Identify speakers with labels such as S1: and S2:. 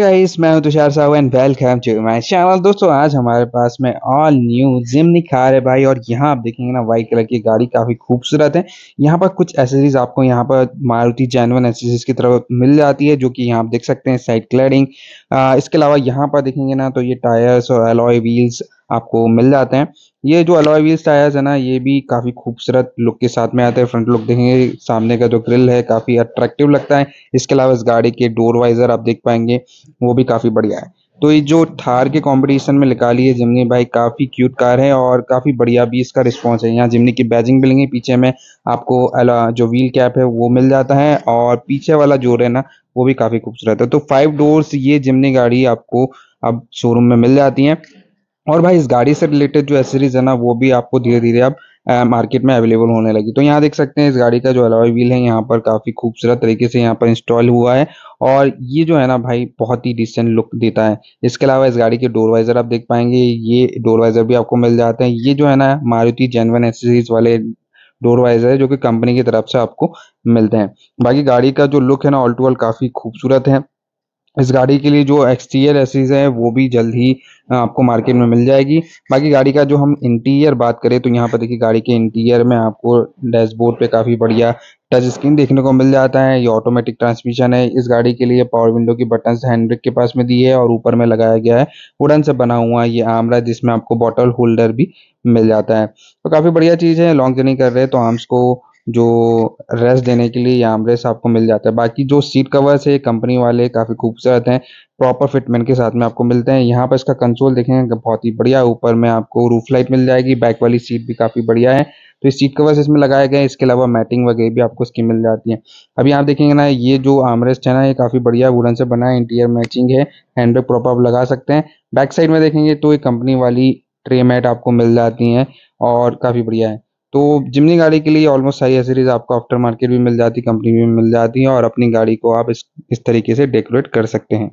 S1: guys मैं हूं Tushar Sahu and welcome to my channel दोस्तों आज हमारे पास में ऑल न्यू जिमनी कार है भाई और यहाँ आप देखेंगे ना वाइट कलर की गाड़ी काफ़ी खूबसूरत है यहाँ पर कुछ एसेसरीज आपको यहाँ पर मारुति जैनवन एसेसरीज की तरफ मिल जाती है जो कि यहाँ आप देख सकते हैं साइड क्लैडिंग इसके अलावा यहाँ पर देखेंगे ना तो ये टायर्स और एलॉय व्हील्स आपको मिल जाते हैं ये जो अलॉय व्हील टायर्स है ना ये भी काफ़ी खूबसूरत लुक के साथ में आते हैं फ्रंट लुक देखेंगे सामने का जो ग्रिल है काफ़ी अट्रैक्टिव लगता है इसके अलावा इस गाड़ी के डोर वाइजर आप देख पाएंगे वो भी काफ़ी बढ़िया है तो ये जो थार के कंपटीशन में निकाली है जिमनी भाई काफ़ी क्यूट कार है और काफ़ी बढ़िया भी इसका रिस्पांस है यहाँ जिमनी की बैजिंग भी लेंगे पीछे में आपको जो व्हील कैप है वो मिल जाता है और पीछे वाला जोर है ना वो भी काफ़ी खूबसूरत है तो फाइव डोर्स ये जिमनी गाड़ी आपको अब शोरूम में मिल जाती है और भाई इस गाड़ी से रिलेटेड जो एसेसरीज है ना वो भी आपको धीरे धीरे अब मार्केट में अवेलेबल होने लगी तो यहाँ देख सकते हैं इस गाड़ी का जो अलॉय व्हील है यहाँ पर काफी खूबसूरत तरीके से यहाँ पर इंस्टॉल हुआ है और ये जो है ना भाई बहुत ही डिसेंट लुक देता है इसके अलावा इस गाड़ी के डोर वाइजर आप देख पाएंगे ये डोर वाइजर भी आपको मिल जाते हैं ये जो है ना मारुति जेनवन एसेसरीज वाले डोर वाइजर है जो कि कंपनी की तरफ से आपको मिलते हैं बाकी गाड़ी का जो लुक है ना ऑल टू ऑल काफी खूबसूरत है इस गाड़ी के लिए जो एक्सटीरियर एसीज है वो भी जल्द ही आपको मार्केट में मिल जाएगी बाकी गाड़ी का जो हम इंटीरियर बात करें तो यहाँ पर देखिए गाड़ी के इंटीरियर में आपको डैशबोर्ड पे काफी बढ़िया टच स्क्रीन देखने को मिल जाता है ये ऑटोमेटिक ट्रांसमिशन है इस गाड़ी के लिए पावर विंडो की बटन हैंड के पास में दी है और ऊपर में लगाया गया है वुडन से बना हुआ ये आमरा जिसमें आपको बॉटल होल्डर भी मिल जाता है तो काफी बढ़िया चीज है लॉन्ग जर्नी कर रहे हैं तो आर्म्स को जो रेस्ट देने के लिए आमरेस आपको मिल जाता है बाकी जो सीट कवर्स है कंपनी वाले काफी खूबसूरत हैं प्रॉपर फिटमेंट के साथ में आपको मिलते हैं यहाँ पर इसका कंसोल देखेंगे बहुत ही बढ़िया ऊपर में आपको रूफ लाइट मिल जाएगी बैक वाली सीट भी काफी बढ़िया है तो इस सीट कवर्स इसमें लगाए गए इसके अलावा मैटिंग वगैरह भी आपको इसकी मिल जाती है अब यहाँ देखेंगे ना ये जो आमरेस्ट है ना ये काफी बढ़िया वुडन से बना है इंटीरियर मैचिंग है बैग प्रॉपर आप लगा सकते हैं बैक साइड में देखेंगे तो ये कंपनी वाली ट्रे मैट आपको मिल जाती हैं और काफी बढ़िया है तो जिमनी गाड़ी के लिए ऑलमोस्ट सारी एसेसरीज आपको आफ्टर मार्केट भी मिल जाती कंपनी भी मिल जाती है और अपनी गाड़ी को आप इस इस तरीके से डेकोरेट कर सकते हैं